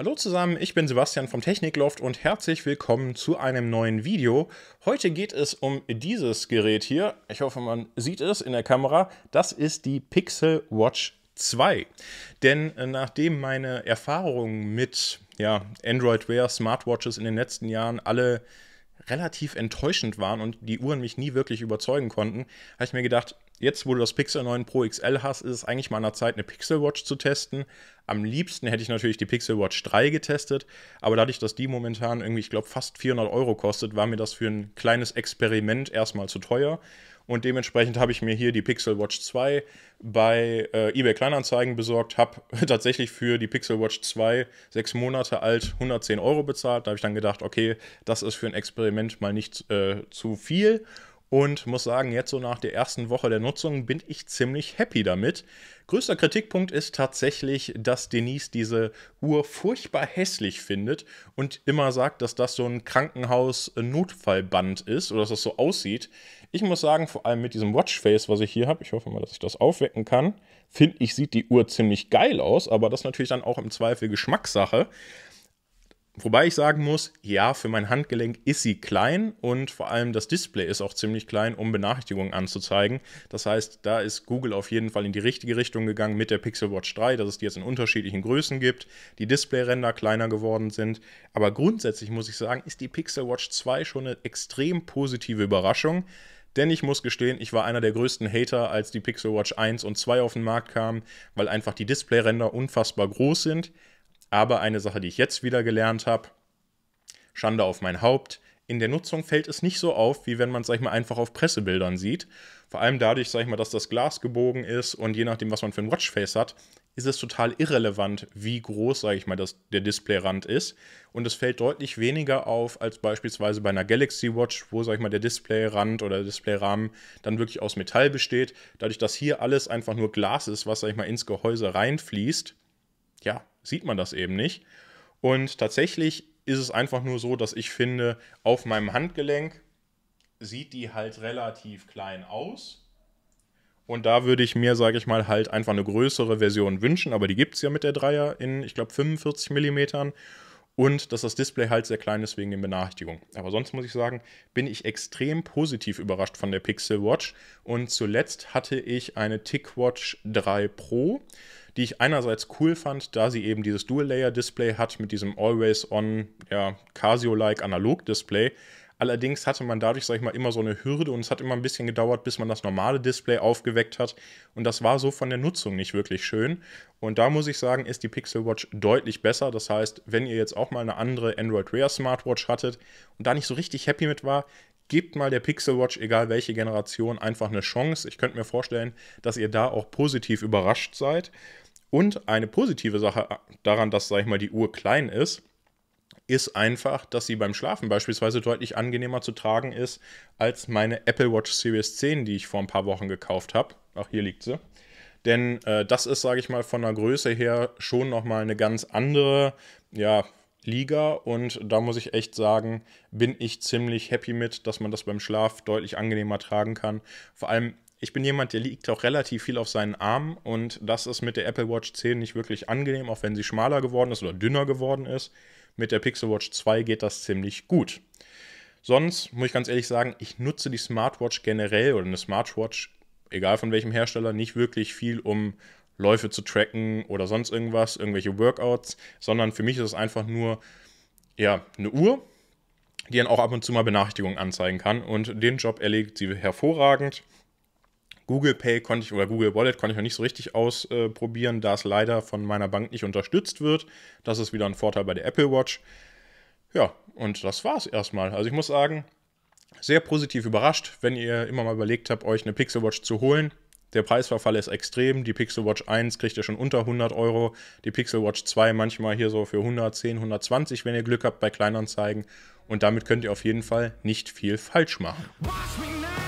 Hallo zusammen, ich bin Sebastian vom Technikloft und herzlich willkommen zu einem neuen Video. Heute geht es um dieses Gerät hier. Ich hoffe, man sieht es in der Kamera. Das ist die Pixel Watch 2. Denn äh, nachdem meine Erfahrungen mit ja, Android Wear Smartwatches in den letzten Jahren alle relativ enttäuschend waren und die Uhren mich nie wirklich überzeugen konnten, habe ich mir gedacht, jetzt, wo du das Pixel 9 Pro XL hast, ist es eigentlich mal an der Zeit, eine Pixel Watch zu testen. Am liebsten hätte ich natürlich die Pixel Watch 3 getestet, aber dadurch, dass die momentan irgendwie, ich glaube, fast 400 Euro kostet, war mir das für ein kleines Experiment erstmal zu teuer. Und dementsprechend habe ich mir hier die Pixel Watch 2 bei äh, eBay Kleinanzeigen besorgt, habe tatsächlich für die Pixel Watch 2 sechs Monate alt 110 Euro bezahlt. Da habe ich dann gedacht, okay, das ist für ein Experiment mal nicht äh, zu viel und muss sagen, jetzt so nach der ersten Woche der Nutzung bin ich ziemlich happy damit. Größter Kritikpunkt ist tatsächlich, dass Denise diese Uhr furchtbar hässlich findet und immer sagt, dass das so ein Krankenhaus-Notfallband ist oder dass das so aussieht. Ich muss sagen, vor allem mit diesem Watchface, was ich hier habe, ich hoffe mal, dass ich das aufwecken kann, finde ich, sieht die Uhr ziemlich geil aus, aber das ist natürlich dann auch im Zweifel Geschmackssache. Wobei ich sagen muss, ja, für mein Handgelenk ist sie klein und vor allem das Display ist auch ziemlich klein, um Benachrichtigungen anzuzeigen. Das heißt, da ist Google auf jeden Fall in die richtige Richtung gegangen mit der Pixel Watch 3, dass es die jetzt in unterschiedlichen Größen gibt, die Displayränder kleiner geworden sind. Aber grundsätzlich muss ich sagen, ist die Pixel Watch 2 schon eine extrem positive Überraschung. Denn ich muss gestehen, ich war einer der größten Hater, als die Pixel Watch 1 und 2 auf den Markt kamen, weil einfach die Displayränder unfassbar groß sind. Aber eine Sache, die ich jetzt wieder gelernt habe, Schande auf mein Haupt, in der Nutzung fällt es nicht so auf, wie wenn man es, sag ich mal, einfach auf Pressebildern sieht. Vor allem dadurch, sag ich mal, dass das Glas gebogen ist und je nachdem, was man für ein Watchface hat, ist es total irrelevant, wie groß, sage ich mal, das, der Displayrand ist. Und es fällt deutlich weniger auf als beispielsweise bei einer Galaxy Watch, wo, sage ich mal, der Displayrand oder der Displayrahmen dann wirklich aus Metall besteht. Dadurch, dass hier alles einfach nur Glas ist, was, sage ich mal, ins Gehäuse reinfließt, ja, sieht man das eben nicht. Und tatsächlich ist es einfach nur so, dass ich finde, auf meinem Handgelenk sieht die halt relativ klein aus. Und da würde ich mir, sage ich mal, halt einfach eine größere Version wünschen, aber die gibt es ja mit der Dreier in, ich glaube, 45 Millimetern und dass das Display halt sehr klein ist wegen den Benachrichtigungen. Aber sonst muss ich sagen, bin ich extrem positiv überrascht von der Pixel Watch und zuletzt hatte ich eine TicWatch 3 Pro, die ich einerseits cool fand, da sie eben dieses Dual-Layer-Display hat mit diesem Always-On ja, Casio-like Analog-Display, Allerdings hatte man dadurch, sag ich mal, immer so eine Hürde und es hat immer ein bisschen gedauert, bis man das normale Display aufgeweckt hat. Und das war so von der Nutzung nicht wirklich schön. Und da muss ich sagen, ist die Pixel Watch deutlich besser. Das heißt, wenn ihr jetzt auch mal eine andere Android Wear Smartwatch hattet und da nicht so richtig happy mit war, gebt mal der Pixel Watch, egal welche Generation, einfach eine Chance. Ich könnte mir vorstellen, dass ihr da auch positiv überrascht seid. Und eine positive Sache daran, dass, sag ich mal, die Uhr klein ist, ist einfach, dass sie beim Schlafen beispielsweise deutlich angenehmer zu tragen ist als meine Apple Watch Series 10, die ich vor ein paar Wochen gekauft habe. Auch hier liegt sie. Denn äh, das ist, sage ich mal, von der Größe her schon nochmal eine ganz andere ja, Liga. Und da muss ich echt sagen, bin ich ziemlich happy mit, dass man das beim Schlaf deutlich angenehmer tragen kann. Vor allem ich bin jemand, der liegt auch relativ viel auf seinen Armen und das ist mit der Apple Watch 10 nicht wirklich angenehm, auch wenn sie schmaler geworden ist oder dünner geworden ist. Mit der Pixel Watch 2 geht das ziemlich gut. Sonst muss ich ganz ehrlich sagen, ich nutze die Smartwatch generell oder eine Smartwatch, egal von welchem Hersteller, nicht wirklich viel, um Läufe zu tracken oder sonst irgendwas, irgendwelche Workouts, sondern für mich ist es einfach nur ja, eine Uhr, die dann auch ab und zu mal Benachrichtigungen anzeigen kann. Und den Job erledigt sie hervorragend. Google Pay konnte ich oder Google Wallet konnte ich noch nicht so richtig ausprobieren, da es leider von meiner Bank nicht unterstützt wird. Das ist wieder ein Vorteil bei der Apple Watch. Ja, und das war's erstmal. Also ich muss sagen, sehr positiv überrascht, wenn ihr immer mal überlegt habt, euch eine Pixel Watch zu holen. Der Preisverfall ist extrem. Die Pixel Watch 1 kriegt ihr schon unter 100 Euro. Die Pixel Watch 2 manchmal hier so für 110, 120, wenn ihr Glück habt bei Kleinanzeigen. Und damit könnt ihr auf jeden Fall nicht viel falsch machen. me now.